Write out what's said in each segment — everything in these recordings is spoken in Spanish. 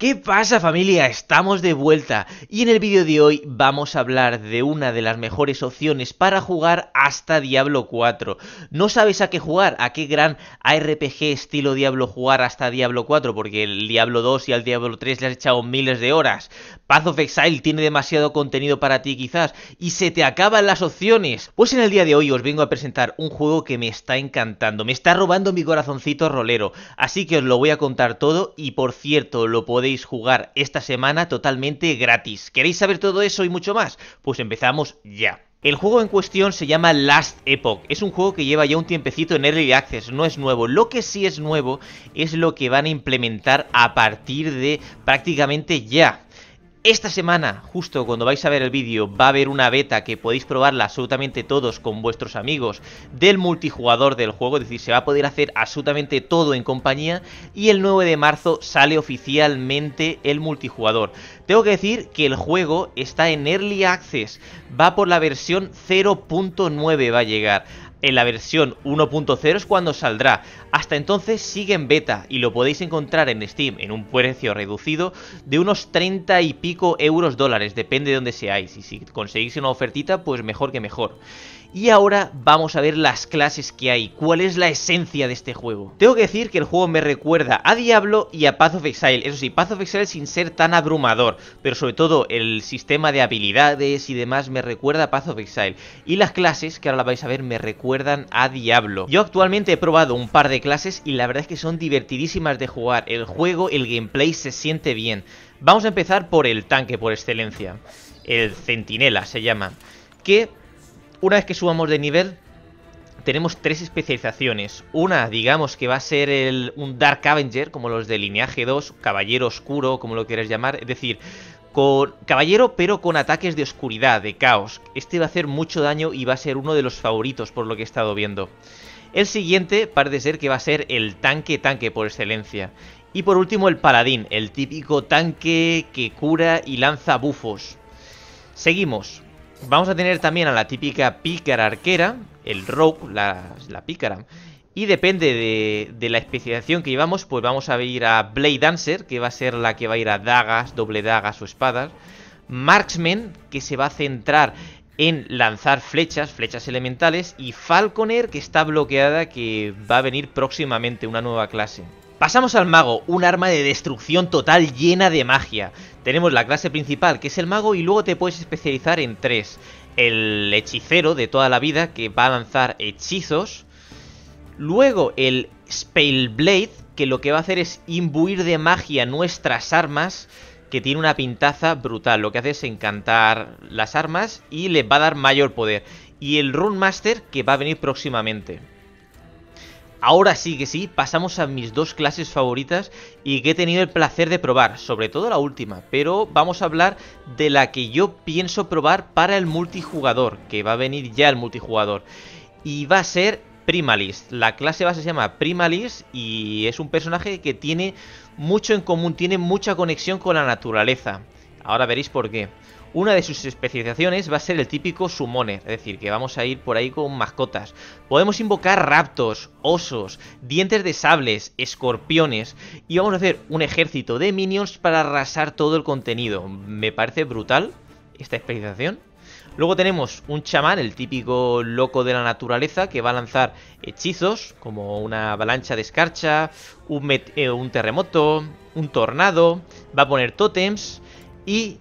¿Qué pasa familia? Estamos de vuelta y en el vídeo de hoy vamos a hablar de una de las mejores opciones para jugar hasta Diablo 4. No sabes a qué jugar, a qué gran ARPG estilo Diablo jugar hasta Diablo 4 porque el Diablo 2 y al Diablo 3 le has echado miles de horas. Path of Exile tiene demasiado contenido para ti quizás y se te acaban las opciones. Pues en el día de hoy os vengo a presentar un juego que me está encantando, me está robando mi corazoncito rolero. Así que os lo voy a contar todo y por cierto lo podéis jugar esta semana totalmente gratis. ¿Queréis saber todo eso y mucho más? Pues empezamos ya. El juego en cuestión se llama Last Epoch, es un juego que lleva ya un tiempecito en Early Access, no es nuevo. Lo que sí es nuevo es lo que van a implementar a partir de prácticamente ya. Esta semana, justo cuando vais a ver el vídeo, va a haber una beta que podéis probarla absolutamente todos con vuestros amigos del multijugador del juego, es decir, se va a poder hacer absolutamente todo en compañía y el 9 de marzo sale oficialmente el multijugador. Tengo que decir que el juego está en Early Access, va por la versión 0.9 va a llegar, en la versión 1.0 es cuando saldrá. Hasta entonces sigue en beta y lo podéis encontrar en Steam en un precio reducido de unos 30 y pico euros dólares, depende de donde seáis. Y si conseguís una ofertita, pues mejor que mejor. Y ahora vamos a ver las clases que hay, cuál es la esencia de este juego. Tengo que decir que el juego me recuerda a Diablo y a Path of Exile, eso sí, Path of Exile sin ser tan abrumador, pero sobre todo el sistema de habilidades y demás me recuerda a Path of Exile. Y las clases, que ahora las vais a ver, me recuerdan a Diablo. Yo actualmente he probado un par de clases y la verdad es que son divertidísimas de jugar. El juego, el gameplay se siente bien. Vamos a empezar por el tanque por excelencia. El centinela se llama. Que una vez que subamos de nivel tenemos tres especializaciones. Una, digamos que va a ser el, un Dark Avenger, como los de Lineaje 2, Caballero Oscuro, como lo quieras llamar. Es decir, con caballero pero con ataques de oscuridad, de caos. Este va a hacer mucho daño y va a ser uno de los favoritos por lo que he estado viendo. El siguiente parece ser que va a ser el tanque tanque por excelencia. Y por último el paladín, el típico tanque que cura y lanza bufos. Seguimos. Vamos a tener también a la típica pícara arquera, el rogue, la, la pícara, y depende de, la especialización que llevamos, pues vamos a ir a Blade Dancer, que va a ser la que va a ir a dagas, doble dagas o espadas. Marksman, que se va a centrar en lanzar flechas, flechas elementales. Y Falconer, que está bloqueada, que va a venir próximamente una nueva clase. Pasamos al mago, un arma de destrucción total llena de magia. Tenemos la clase principal, que es el mago, y luego te puedes especializar en tres. El hechicero de toda la vida, que va a lanzar hechizos Luego el Spellblade, que lo que va a hacer es imbuir de magia nuestras armas, que tiene una pintaza brutal. Lo que hace es encantar las armas y les va a dar mayor poder. Y el Rune Master, que va a venir próximamente. Ahora sí que sí, pasamos a mis dos clases favoritas y que he tenido el placer de probar, sobre todo la última, pero vamos a hablar de la que yo pienso probar para el multijugador, que va a venir ya el multijugador, y va a ser Primalist. La clase base se llama Primalist y es un personaje que tiene mucho en común, tiene mucha conexión con la naturaleza. Ahora veréis por qué. Una de sus especializaciones va a ser el típico sumone, es decir, que vamos a ir por ahí con mascotas. Podemos invocar raptos, osos, dientes de sables, escorpiones y vamos a hacer un ejército de minions para arrasar todo el contenido. Me parece brutal esta especialización. Luego tenemos un chamán, el típico loco de la naturaleza, que va a lanzar hechizos, como una avalancha de escarcha, eh, un, terremoto, un tornado, va a poner tótems y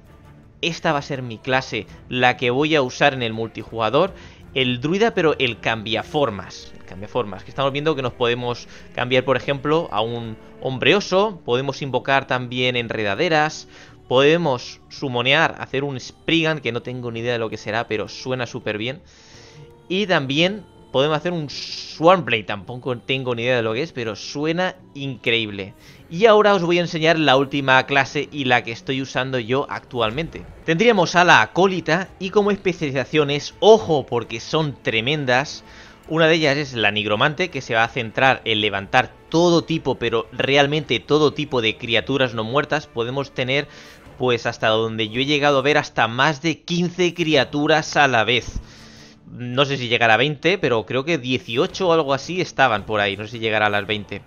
esta va a ser mi clase, la que voy a usar en el multijugador, el druida, pero el cambiaformas. El cambiaformas, que estamos viendo que nos podemos cambiar, por ejemplo, a un hombre oso, podemos invocar también enredaderas, Podemos sumonear, hacer un Spriggan, que no tengo ni idea de lo que será, pero suena súper bien. Y también podemos hacer un Swarmblade, tampoco tengo ni idea de lo que es, pero suena increíble. Y ahora os voy a enseñar la última clase y la que estoy usando yo actualmente. Tendríamos a la acólita y como especializaciones, ojo porque son tremendas, una de ellas es la nigromante, que se va a centrar en levantar todo tipo, pero realmente todo tipo de criaturas no muertas. Podemos tener pues hasta donde yo he llegado a ver hasta más de 15 criaturas a la vez. No sé si llegará a 20, pero creo que 18 o algo así estaban por ahí, no sé si llegará a las 20.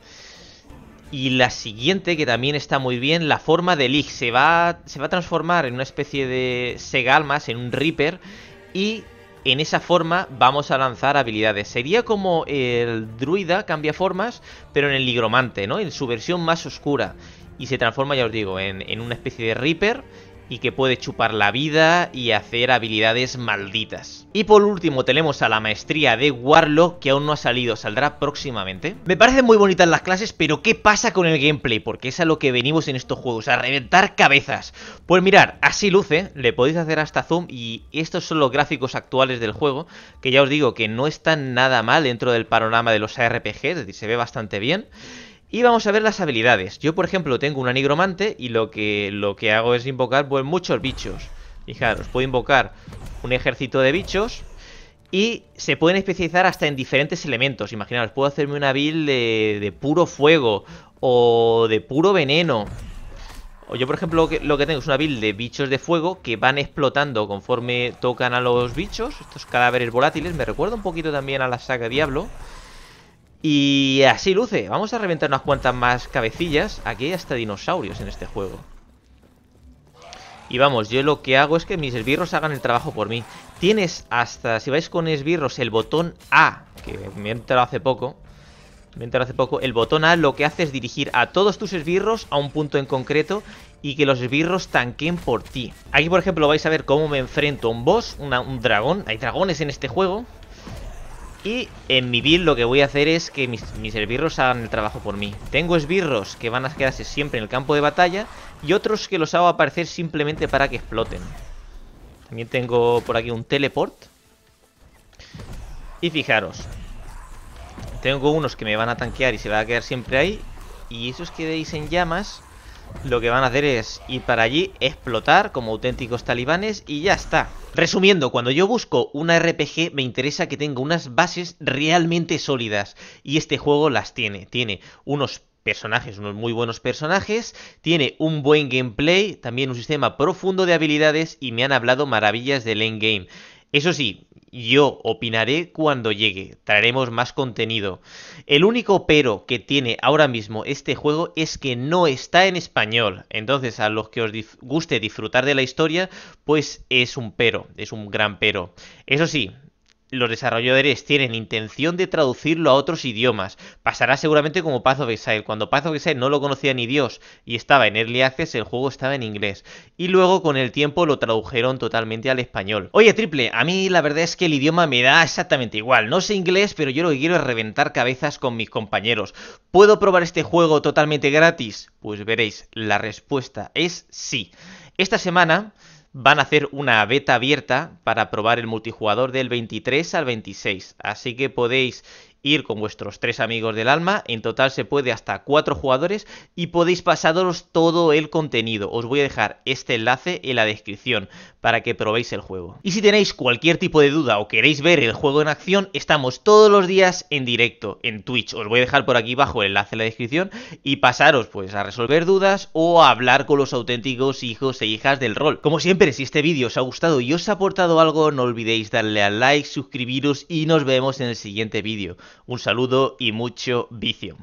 Y la siguiente, que también está muy bien, la forma de Lig. Se va, se va a transformar en una especie de Segalmas, en un Reaper. Y en esa forma vamos a lanzar habilidades. Sería como el druida cambia formas, pero en el ligromante, ¿no? En su versión más oscura y se transforma, ya os digo, en, una especie de Reaper y que puede chupar la vida y hacer habilidades malditas. Y por último tenemos a la maestría de Warlock que aún no ha salido, saldrá próximamente. Me parecen muy bonitas las clases, pero ¿qué pasa con el gameplay? Porque es a lo que venimos en estos juegos, a reventar cabezas. Pues mirar, así luce, le podéis hacer hasta zoom y estos son los gráficos actuales del juego, que ya os digo que no están nada mal dentro del panorama de los ARPG, es decir, se ve bastante bien. Y vamos a ver las habilidades. Yo, por ejemplo, tengo una nigromante y lo que, lo que hago es invocar pues, muchos bichos. Fijaros, puedo invocar un ejército de bichos y se pueden especializar hasta en diferentes elementos. Imaginaos, puedo hacerme una build de, de puro fuego o de puro veneno. O yo, por ejemplo, lo que, lo que, tengo es una build de bichos de fuego que van explotando conforme tocan a los bichos. Estos cadáveres volátiles. Me recuerda un poquito también a la saga Diablo. Y así luce. Vamos a reventar unas cuantas más cabecillas. Aquí hay hasta dinosaurios en este juego. Y vamos, yo lo que hago es que mis esbirros hagan el trabajo por mí. Tienes hasta, si vais con esbirros, el botón A, que me he enterado hace poco. Me he enterado hace poco. El botón A lo que hace es dirigir a todos tus esbirros a un punto en concreto y que los esbirros tanquen por ti. Aquí, por ejemplo, vais a ver cómo me enfrento a un boss, un dragón. Hay dragones en este juego. Y en mi build lo que voy a hacer es que mis, esbirros hagan el trabajo por mí. Tengo esbirros que van a quedarse siempre en el campo de batalla y otros que los hago aparecer simplemente para que exploten. También tengo por aquí un teleport. Y fijaros, tengo unos que me van a tanquear y se van a quedar siempre ahí. Y esos que veis en llamas lo que van a hacer es ir para allí, explotar como auténticos talibanes y ya está. Resumiendo, cuando yo busco una RPG me interesa que tenga unas bases realmente sólidas y este juego las tiene. Tiene unos personajes, unos muy buenos personajes, tiene un buen gameplay, también un sistema profundo de habilidades y me han hablado maravillas del endgame. Eso sí, yo opinaré cuando llegue, traeremos más contenido. El único pero que tiene ahora mismo este juego es que no está en español. Entonces, a los que os guste disfrutar de la historia, pues es un pero, es un gran pero. Eso sí, los desarrolladores tienen intención de traducirlo a otros idiomas. Pasará seguramente como Path of Exile. Cuando Path of Exile no lo conocía ni Dios y estaba en Early Access, el juego estaba en inglés. Y luego con el tiempo lo tradujeron totalmente al español. Oye, Triple, a mí la verdad es que el idioma me da exactamente igual. No sé inglés, pero yo lo que quiero es reventar cabezas con mis compañeros. ¿Puedo probar este juego totalmente gratis? Pues veréis, la respuesta es sí. Esta semana van a hacer una beta abierta para probar el multijugador del 23 al 26. Así que podéis ir con vuestros tres amigos del alma. En total se puede hasta cuatro jugadores y podéis pasaros todo el contenido. Os voy a dejar este enlace en la descripción para que probéis el juego. Y si tenéis cualquier tipo de duda o queréis ver el juego en acción, estamos todos los días en directo en Twitch. Os voy a dejar por aquí abajo el enlace en la descripción y pasaros pues a resolver dudas o a hablar con los auténticos hijos e hijas del rol. Como siempre, si este vídeo os ha gustado y os ha aportado algo, no olvidéis darle al like, suscribiros y nos vemos en el siguiente vídeo. Un saludo y mucho vicio.